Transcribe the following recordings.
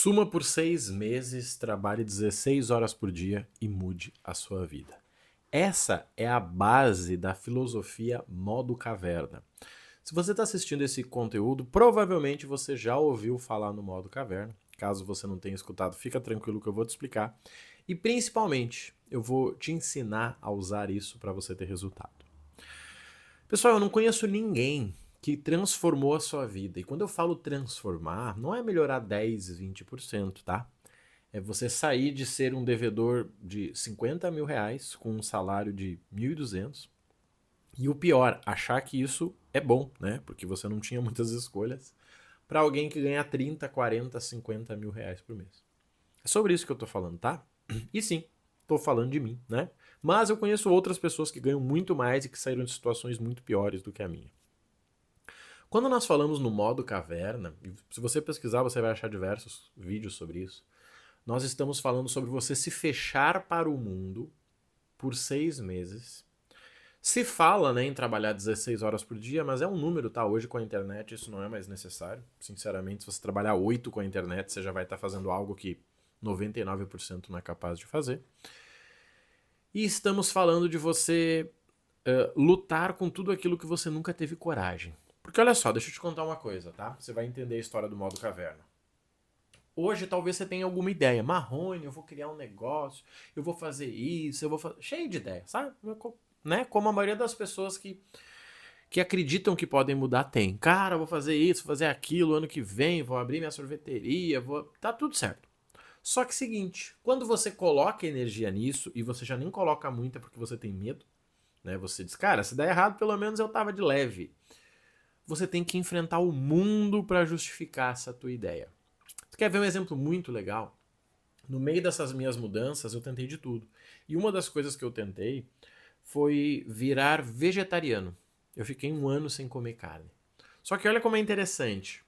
Suma por seis meses, trabalhe 16 horas por dia e mude a sua vida. Essa é a base da filosofia modo caverna. Se você está assistindo esse conteúdo, provavelmente você já ouviu falar no modo caverna. Caso você não tenha escutado, fica tranquilo que eu vou te explicar. E principalmente, eu vou te ensinar a usar isso para você ter resultado. Pessoal, eu não conheço ninguém que transformou a sua vida. E quando eu falo transformar, não é melhorar 10, 20%, tá? É você sair de ser um devedor de 50 mil reais com um salário de 1.200 e o pior, achar que isso é bom, né? Porque você não tinha muitas escolhas para alguém que ganha 30, 40, 50 mil reais por mês. É sobre isso que eu tô falando, tá? E sim, tô falando de mim, né? Mas eu conheço outras pessoas que ganham muito mais e que saíram de situações muito piores do que a minha. Quando nós falamos no modo caverna, se você pesquisar, você vai achar diversos vídeos sobre isso. Nós estamos falando sobre você se fechar para o mundo por seis meses. Se fala né, em trabalhar 16 horas por dia, mas é um número, tá? Hoje com a internet isso não é mais necessário. Sinceramente, se você trabalhar 8 com a internet, você já vai estar tá fazendo algo que 99% não é capaz de fazer. E estamos falando de você uh, lutar com tudo aquilo que você nunca teve coragem. Porque olha só, deixa eu te contar uma coisa, tá? Você vai entender a história do modo caverna. Hoje talvez você tenha alguma ideia. Marrone, eu vou criar um negócio, eu vou fazer isso, eu vou fazer. Cheio de ideia, sabe? Né? Como a maioria das pessoas que, que acreditam que podem mudar tem. Cara, vou fazer isso, vou fazer aquilo, ano que vem, vou abrir minha sorveteria, vou. Tá tudo certo. Só que seguinte, quando você coloca energia nisso, e você já nem coloca muita porque você tem medo, né? Você diz, cara, se der errado, pelo menos eu tava de leve você tem que enfrentar o mundo para justificar essa tua ideia. Tu quer ver um exemplo muito legal? No meio dessas minhas mudanças, eu tentei de tudo. E uma das coisas que eu tentei foi virar vegetariano. Eu fiquei um ano sem comer carne. Só que olha como é interessante.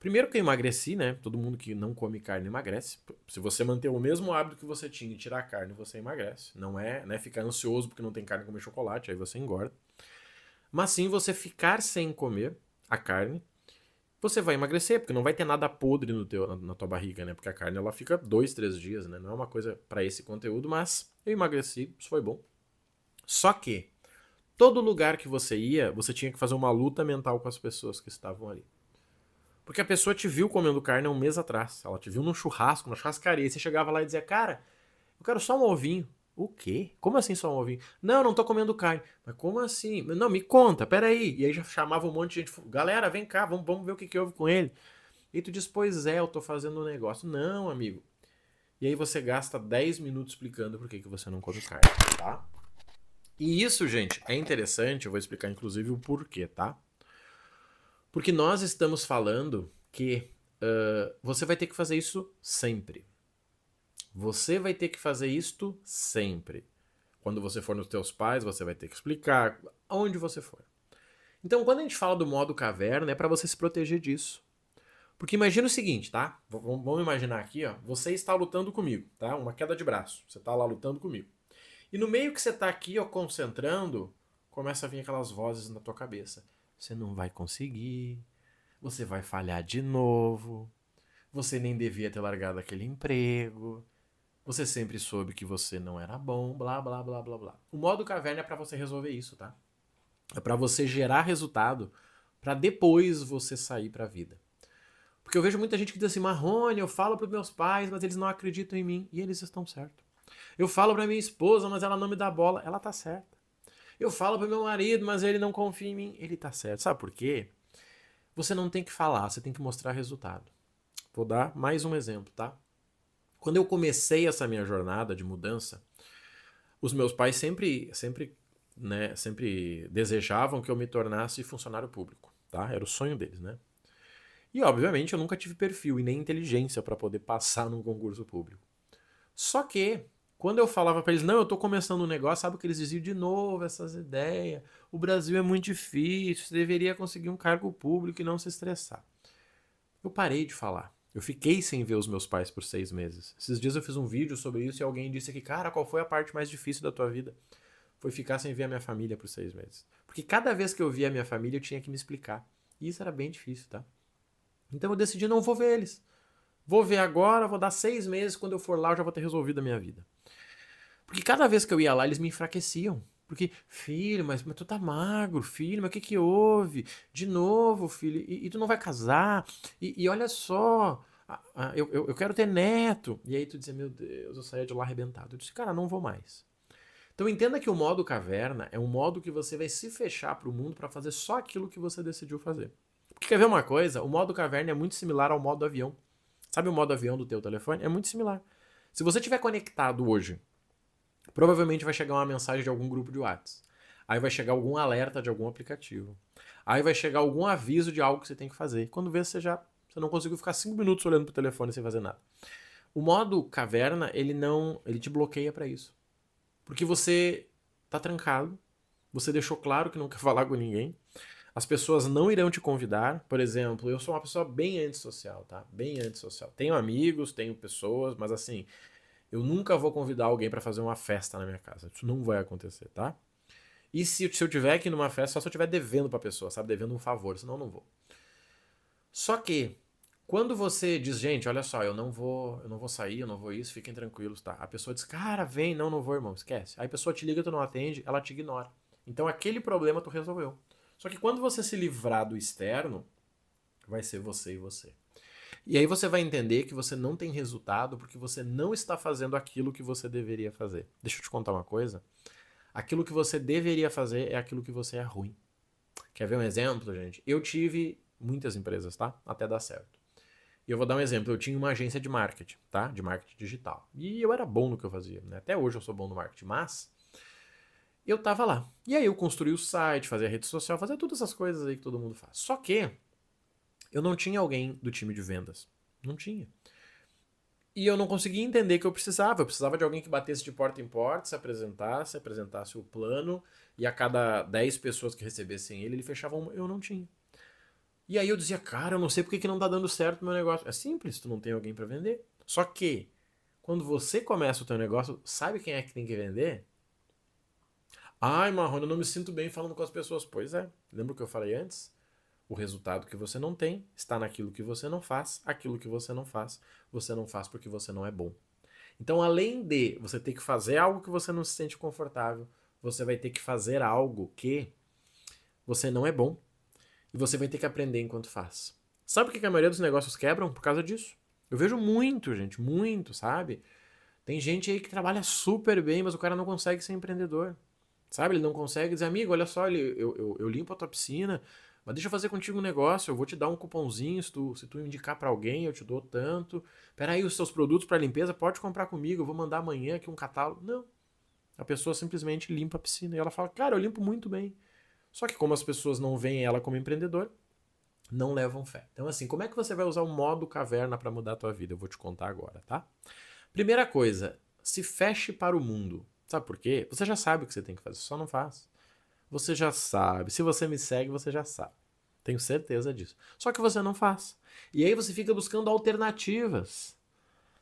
Primeiro que eu emagreci, né? Todo mundo que não come carne emagrece. Se você manter o mesmo hábito que você tinha de tirar carne, você emagrece. Não é, né? Ficar ansioso porque não tem carne comer chocolate, aí você engorda. Mas sim você ficar sem comer a carne, você vai emagrecer, porque não vai ter nada podre no teu, na, tua barriga, né? Porque a carne ela fica dois, três dias, né? Não é uma coisa para esse conteúdo, mas eu emagreci, isso foi bom. Só que todo lugar que você ia, você tinha que fazer uma luta mental com as pessoas que estavam ali. Porque a pessoa te viu comendo carne há um mês atrás. Ela te viu num churrasco, numa churrascaria. E você chegava lá e dizia, cara, eu quero só um ovinho. O quê? Como assim só um ovinho? Não, não tô comendo carne. Mas como assim? Não, me conta, peraí. E aí já chamava um monte de gente. Galera, vem cá, vamos, vamos ver o que, que houve com ele. E tu diz, pois é, eu tô fazendo um negócio. Não, amigo. E aí você gasta 10 minutos explicando por que, que você não come carne, tá? E isso, gente, é interessante. Eu vou explicar, inclusive, o porquê, tá? Porque nós estamos falando que uh, você vai ter que fazer isso sempre. Você vai ter que fazer isto sempre. Quando você for nos teus pais, você vai ter que explicar aonde você for. Então, quando a gente fala do modo caverna, é para você se proteger disso. Porque imagina o seguinte, tá? V vamos imaginar aqui, ó. Você está lutando comigo, tá? Uma queda de braço. Você está lá lutando comigo. E no meio que você está aqui, ó, concentrando, começa a vir aquelas vozes na tua cabeça. Você não vai conseguir. Você vai falhar de novo. Você nem devia ter largado aquele emprego. Você sempre soube que você não era bom, blá blá blá blá blá. O modo caverna é para você resolver isso, tá? É para você gerar resultado para depois você sair para a vida. Porque eu vejo muita gente que diz assim: "Marrone, eu falo para meus pais, mas eles não acreditam em mim", e eles estão certos. Eu falo para minha esposa, mas ela não me dá bola, ela tá certa. Eu falo para meu marido, mas ele não confia em mim, ele tá certo. Sabe por quê? Você não tem que falar, você tem que mostrar resultado. Vou dar mais um exemplo, tá? Quando eu comecei essa minha jornada de mudança, os meus pais sempre, sempre, né, sempre desejavam que eu me tornasse funcionário público, tá? Era o sonho deles, né? E obviamente eu nunca tive perfil e nem inteligência para poder passar num concurso público. Só que quando eu falava para eles, não, eu estou começando um negócio, sabe o que eles diziam de novo, essas ideias. O Brasil é muito difícil, você deveria conseguir um cargo público e não se estressar. Eu parei de falar. Eu fiquei sem ver os meus pais por seis meses. Esses dias eu fiz um vídeo sobre isso e alguém disse aqui, cara, qual foi a parte mais difícil da tua vida? Foi ficar sem ver a minha família por seis meses. Porque cada vez que eu via a minha família, eu tinha que me explicar. E isso era bem difícil, tá? Então eu decidi, não vou ver eles. Vou ver agora, vou dar seis meses, quando eu for lá eu já vou ter resolvido a minha vida. Porque cada vez que eu ia lá, eles me enfraqueciam. Porque, filho, mas, mas tu tá magro, filho, mas o que que houve? De novo, filho, e, e tu não vai casar? E, e olha só, eu, eu, eu, quero ter neto. E aí tu dizia, meu Deus, eu saía de lá arrebentado. Eu disse, cara, não vou mais. Então entenda que o modo caverna é um modo que você vai se fechar para o mundo para fazer só aquilo que você decidiu fazer. Porque quer ver uma coisa? O modo caverna é muito similar ao modo avião. Sabe o modo avião do teu telefone? É muito similar. Se você estiver conectado hoje Provavelmente vai chegar uma mensagem de algum grupo de WhatsApp. Aí vai chegar algum alerta de algum aplicativo. Aí vai chegar algum aviso de algo que você tem que fazer. Quando vê, você já você não conseguiu ficar cinco minutos olhando pro telefone sem fazer nada. O modo caverna, ele não, ele te bloqueia para isso. Porque você tá trancado, você deixou claro que não quer falar com ninguém. As pessoas não irão te convidar. Por exemplo, eu sou uma pessoa bem antissocial, tá? Bem antissocial. Tenho amigos, tenho pessoas, mas assim, eu nunca vou convidar alguém para fazer uma festa na minha casa. Isso não vai acontecer, tá? E se, se eu tiver aqui numa festa, só se eu estiver devendo pra pessoa, sabe? Devendo um favor, senão eu não vou. Só que, quando você diz, gente, olha só, eu não vou, eu não vou sair, eu não vou isso, fiquem tranquilos, tá? A pessoa diz, cara, vem, não, não vou, irmão, esquece. Aí a pessoa te liga, tu não atende, ela te ignora. Então aquele problema tu resolveu. Só que quando você se livrar do externo, vai ser você e você. E aí você vai entender que você não tem resultado porque você não está fazendo aquilo que você deveria fazer. Deixa eu te contar uma coisa. Aquilo que você deveria fazer é aquilo que você é ruim. Quer ver um exemplo, gente? Eu tive muitas empresas, tá? Até dar certo. E eu vou dar um exemplo. Eu tinha uma agência de marketing, tá? De marketing digital. E eu era bom no que eu fazia, né? Até hoje eu sou bom no marketing, mas eu tava lá. E aí eu construí o site, fazia a rede social, fazia todas essas coisas aí que todo mundo faz. Só que eu não tinha alguém do time de vendas. Não tinha. E eu não conseguia entender que eu precisava. Eu precisava de alguém que batesse de porta em porta, se apresentasse, apresentasse o plano, e a cada 10 pessoas que recebessem ele, ele fechava uma. Eu não tinha. E aí eu dizia, cara, eu não sei porque que não tá dando certo o meu negócio. É simples, tu não tem alguém para vender. Só que, quando você começa o teu negócio, sabe quem é que tem que vender? Ai, Marrone, eu não me sinto bem falando com as pessoas. Pois é, lembra o que eu falei antes? O resultado que você não tem está naquilo que você não faz. Aquilo que você não faz, você não faz porque você não é bom. Então, além de você ter que fazer algo que você não se sente confortável, você vai ter que fazer algo que você não é bom e você vai ter que aprender enquanto faz. Sabe o que a maioria dos negócios quebram? Por causa disso. Eu vejo muito, gente, muito, sabe? Tem gente aí que trabalha super bem, mas o cara não consegue ser empreendedor. Sabe? Ele não consegue dizer, amigo, olha só, ele, eu, eu, eu limpo a tua piscina, mas deixa eu fazer contigo um negócio, eu vou te dar um cupomzinho, se tu, se tu indicar para alguém, eu te dou tanto. Peraí, os seus produtos para limpeza pode comprar comigo, eu vou mandar amanhã aqui um catálogo. Não. A pessoa simplesmente limpa a piscina e ela fala: "Cara, eu limpo muito bem". Só que como as pessoas não veem ela como empreendedor, não levam fé. Então assim, como é que você vai usar o modo caverna para mudar a tua vida? Eu vou te contar agora, tá? Primeira coisa, se feche para o mundo. Sabe por quê? Você já sabe o que você tem que fazer, só não faz você já sabe. Se você me segue, você já sabe. Tenho certeza disso. Só que você não faz. E aí você fica buscando alternativas.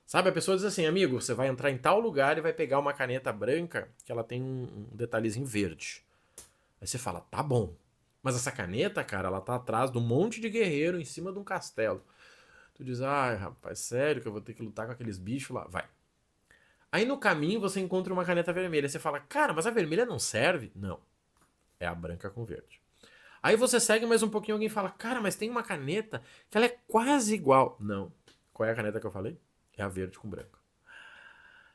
Sabe, a pessoa diz assim, amigo, você vai entrar em tal lugar e vai pegar uma caneta branca que ela tem um detalhezinho verde. Aí você fala, tá bom. Mas essa caneta, cara, ela tá atrás de um monte de guerreiro em cima de um castelo. Tu diz, ai, ah, rapaz, sério que eu vou ter que lutar com aqueles bichos lá? Vai. Aí no caminho você encontra uma caneta vermelha. Você fala, cara, mas a vermelha não serve? Não. É a branca com verde. Aí você segue mais um pouquinho, alguém fala, cara, mas tem uma caneta que ela é quase igual. Não. Qual é a caneta que eu falei? É a verde com branco.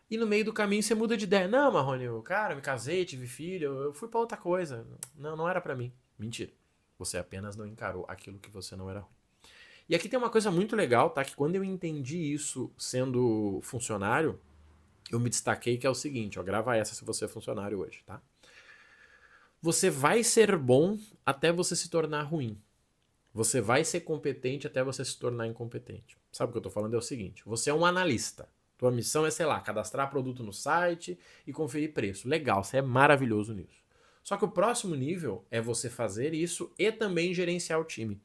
E no meio do caminho você muda de ideia. Não, Marrone, eu, cara, me casei, tive filho, eu fui para outra coisa. Não, não era para mim. Mentira. Você apenas não encarou aquilo que você não era ruim. E aqui tem uma coisa muito legal, tá? Que quando eu entendi isso sendo funcionário, eu me destaquei que é o seguinte, ó, grava essa se você é funcionário hoje, tá? Você vai ser bom até você se tornar ruim. Você vai ser competente até você se tornar incompetente. Sabe o que eu estou falando? É o seguinte: você é um analista. Tua missão é, sei lá, cadastrar produto no site e conferir preço. Legal, você é maravilhoso nisso. Só que o próximo nível é você fazer isso e também gerenciar o time.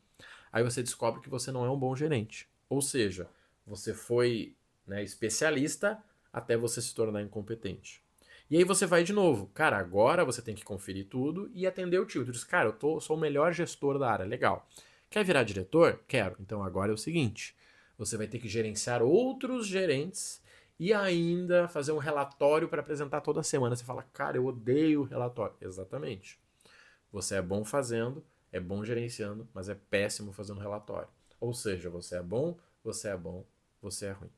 Aí você descobre que você não é um bom gerente. Ou seja, você foi né, especialista até você se tornar incompetente. E aí você vai de novo. Cara, agora você tem que conferir tudo e atender o tio. Tu diz, cara, eu tô, sou o melhor gestor da área, legal. Quer virar diretor? Quero. Então agora é o seguinte: você vai ter que gerenciar outros gerentes e ainda fazer um relatório para apresentar toda semana. Você fala, cara, eu odeio relatório. Exatamente. Você é bom fazendo, é bom gerenciando, mas é péssimo fazendo relatório. Ou seja, você é bom, você é bom, você é ruim.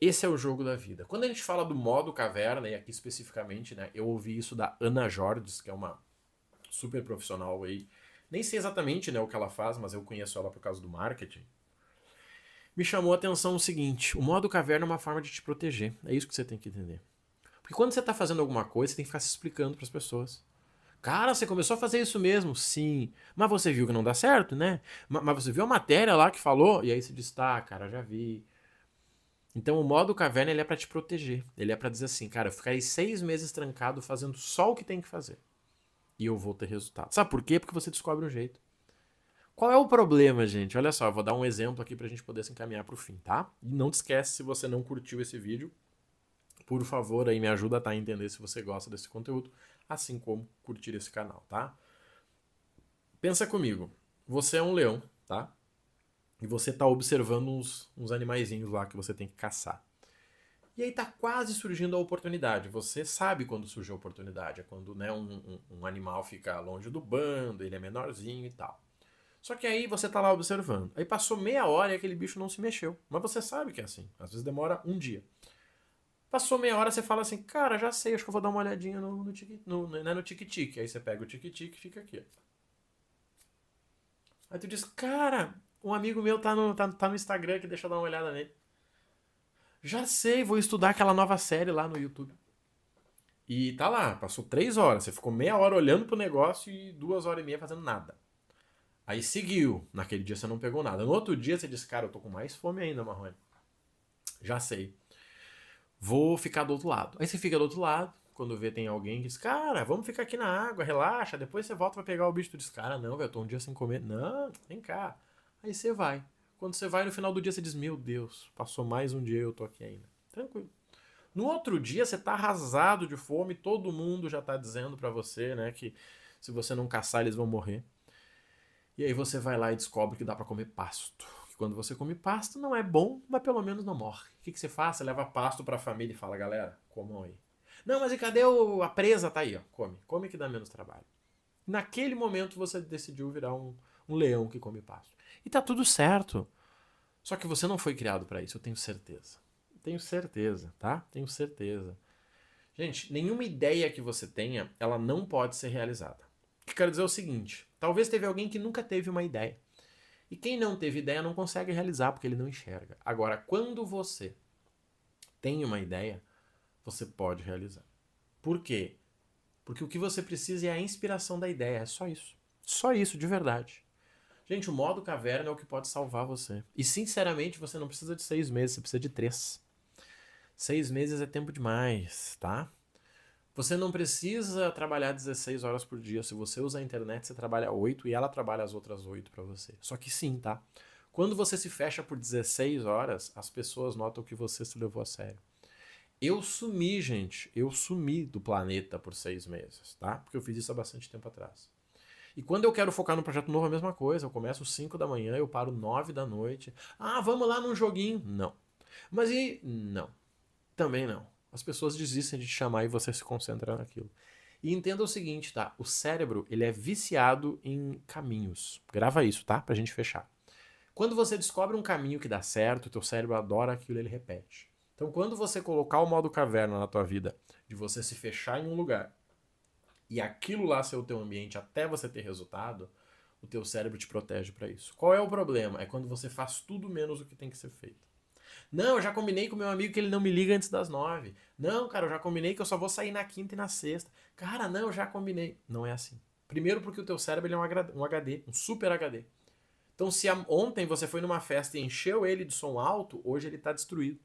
Esse é o jogo da vida. Quando a gente fala do modo caverna, e aqui especificamente, né, eu ouvi isso da Ana Jordes, que é uma super profissional aí. Nem sei exatamente né, o que ela faz, mas eu conheço ela por causa do marketing. Me chamou a atenção o seguinte: o modo caverna é uma forma de te proteger. É isso que você tem que entender. Porque quando você está fazendo alguma coisa, você tem que ficar se explicando para as pessoas. Cara, você começou a fazer isso mesmo? Sim. Mas você viu que não dá certo, né? Mas você viu a matéria lá que falou? E aí você diz, tá, cara, já vi. Então o modo caverna ele é para te proteger. Ele é para dizer assim, cara, eu ficarei seis meses trancado fazendo só o que tem que fazer. E eu vou ter resultado. Sabe por quê? Porque você descobre um jeito. Qual é o problema, gente? Olha só, eu vou dar um exemplo aqui pra gente poder se encaminhar pro fim, tá? E não te esquece, se você não curtiu esse vídeo, por favor, aí me ajuda a tá entender se você gosta desse conteúdo, assim como curtir esse canal, tá? Pensa comigo. Você é um leão, tá? E você tá observando uns, uns animaizinhos lá que você tem que caçar. E aí tá quase surgindo a oportunidade. Você sabe quando surge a oportunidade. É quando né, um, um, um animal fica longe do bando, ele é menorzinho e tal. Só que aí você tá lá observando. Aí passou meia hora e aquele bicho não se mexeu. Mas você sabe que é assim. Às vezes demora um dia. Passou meia hora, você fala assim, cara, já sei, acho que eu vou dar uma olhadinha no, no, tic, no, né, no Aí você pega o tique-tique e fica aqui. Aí tu diz, cara, um amigo meu tá no, tá, tá no Instagram aqui, deixa eu dar uma olhada nele. Já sei, vou estudar aquela nova série lá no YouTube. E tá lá, passou três horas. Você ficou meia hora olhando pro negócio e duas horas e meia fazendo nada. Aí seguiu. Naquele dia você não pegou nada. No outro dia você disse, cara, eu tô com mais fome ainda, Marrone. Já sei. Vou ficar do outro lado. Aí você fica do outro lado. Quando vê, tem alguém que diz, cara, vamos ficar aqui na água, relaxa. Depois você volta pra pegar o bicho. Tu diz, cara, não, velho, eu tô um dia sem comer. Não, vem cá. Aí você vai. Quando você vai no final do dia, você diz: Meu Deus, passou mais um dia e eu tô aqui ainda. Tranquilo. No outro dia, você tá arrasado de fome, todo mundo já tá dizendo para você, né, que se você não caçar, eles vão morrer. E aí você vai lá e descobre que dá para comer pasto. Que quando você come pasto, não é bom, mas pelo menos não morre. O que, que você faz? Você leva pasto pra família e fala: Galera, comam aí. Não, mas e cadê o... a presa? Tá aí, ó. Come. Come que dá menos trabalho. Naquele momento você decidiu virar um um leão que come pasto. E tá tudo certo. Só que você não foi criado para isso, eu tenho certeza. Tenho certeza, tá? Tenho certeza. Gente, nenhuma ideia que você tenha, ela não pode ser realizada. O que quero dizer é o seguinte: talvez teve alguém que nunca teve uma ideia. E quem não teve ideia não consegue realizar porque ele não enxerga. Agora, quando você tem uma ideia, você pode realizar. Por quê? Porque o que você precisa é a inspiração da ideia, é só isso. Só isso, de verdade. Gente, o modo caverna é o que pode salvar você. E sinceramente, você não precisa de seis meses, você precisa de três. Seis meses é tempo demais, tá? Você não precisa trabalhar 16 horas por dia. Se você usa a internet, você trabalha 8 e ela trabalha as outras 8 para você. Só que sim, tá? Quando você se fecha por 16 horas, as pessoas notam que você se levou a sério. Eu sumi, gente. Eu sumi do planeta por seis meses, tá? Porque eu fiz isso há bastante tempo atrás. E quando eu quero focar no projeto novo, é a mesma coisa. Eu começo às 5 da manhã, eu paro 9 da noite. Ah, vamos lá num joguinho. Não. Mas e. Não. Também não. As pessoas desistem de te chamar e você se concentra naquilo. E entenda o seguinte, tá? O cérebro, ele é viciado em caminhos. Grava isso, tá? Pra gente fechar. Quando você descobre um caminho que dá certo, o teu cérebro adora aquilo, ele repete. Então, quando você colocar o modo caverna na tua vida, de você se fechar em um lugar e aquilo lá ser o teu ambiente até você ter resultado, o teu cérebro te protege para isso. Qual é o problema? É quando você faz tudo menos o que tem que ser feito. Não, eu já combinei com meu amigo que ele não me liga antes das nove. Não, cara, eu já combinei que eu só vou sair na quinta e na sexta. Cara, não, eu já combinei. Não é assim. Primeiro porque o teu cérebro é um HD, um super HD. Então se ontem você foi numa festa e encheu ele de som alto, hoje ele está destruído.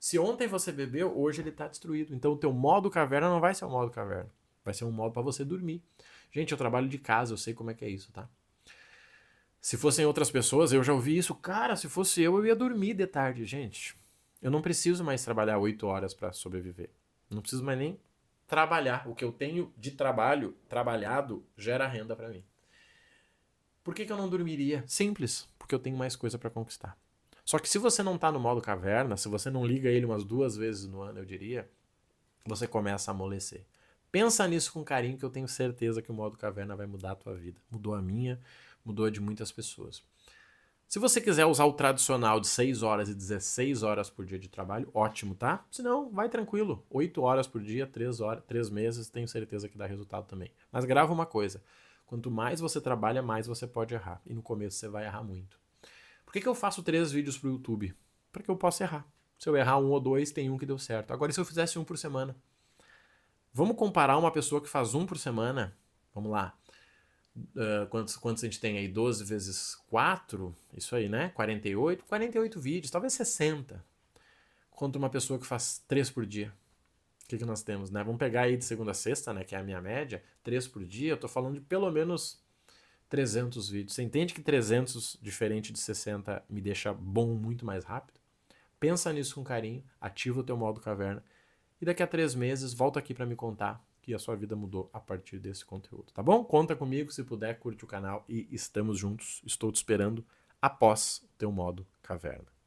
Se ontem você bebeu, hoje ele está destruído. Então o teu modo caverna não vai ser o modo caverna. Vai ser um modo para você dormir. Gente, eu trabalho de casa, eu sei como é que é isso, tá? Se fossem outras pessoas, eu já ouvi isso. Cara, se fosse eu, eu ia dormir de tarde, gente. Eu não preciso mais trabalhar oito horas para sobreviver. Não preciso mais nem trabalhar. O que eu tenho de trabalho, trabalhado, gera renda para mim. Por que, que eu não dormiria? Simples, porque eu tenho mais coisa para conquistar. Só que se você não tá no modo caverna, se você não liga ele umas duas vezes no ano, eu diria, você começa a amolecer. Pensa nisso com carinho que eu tenho certeza que o modo caverna vai mudar a tua vida. Mudou a minha, mudou a de muitas pessoas. Se você quiser usar o tradicional de 6 horas e 16 horas por dia de trabalho, ótimo, tá? Se não, vai tranquilo. 8 horas por dia, 3, horas, 3 meses, tenho certeza que dá resultado também. Mas grava uma coisa: quanto mais você trabalha, mais você pode errar. E no começo você vai errar muito. Por que, que eu faço três vídeos pro YouTube? Para que eu possa errar. Se eu errar um ou dois, tem um que deu certo. Agora, se eu fizesse um por semana? Vamos comparar uma pessoa que faz um por semana. Vamos lá. Uh, quantos, quantos a gente tem aí? 12 vezes 4, isso aí, né? 48. 48 vídeos, talvez 60. Contra uma pessoa que faz 3 por dia. O que, que nós temos, né? Vamos pegar aí de segunda a sexta, né? Que é a minha média. 3 por dia. Eu tô falando de pelo menos 300 vídeos. Você entende que 300 diferente de 60 me deixa bom muito mais rápido? Pensa nisso com carinho. Ativa o teu modo caverna e daqui a três meses, volta aqui para me contar que a sua vida mudou a partir desse conteúdo, tá bom? Conta comigo, se puder, curte o canal e estamos juntos. Estou te esperando após o teu modo caverna.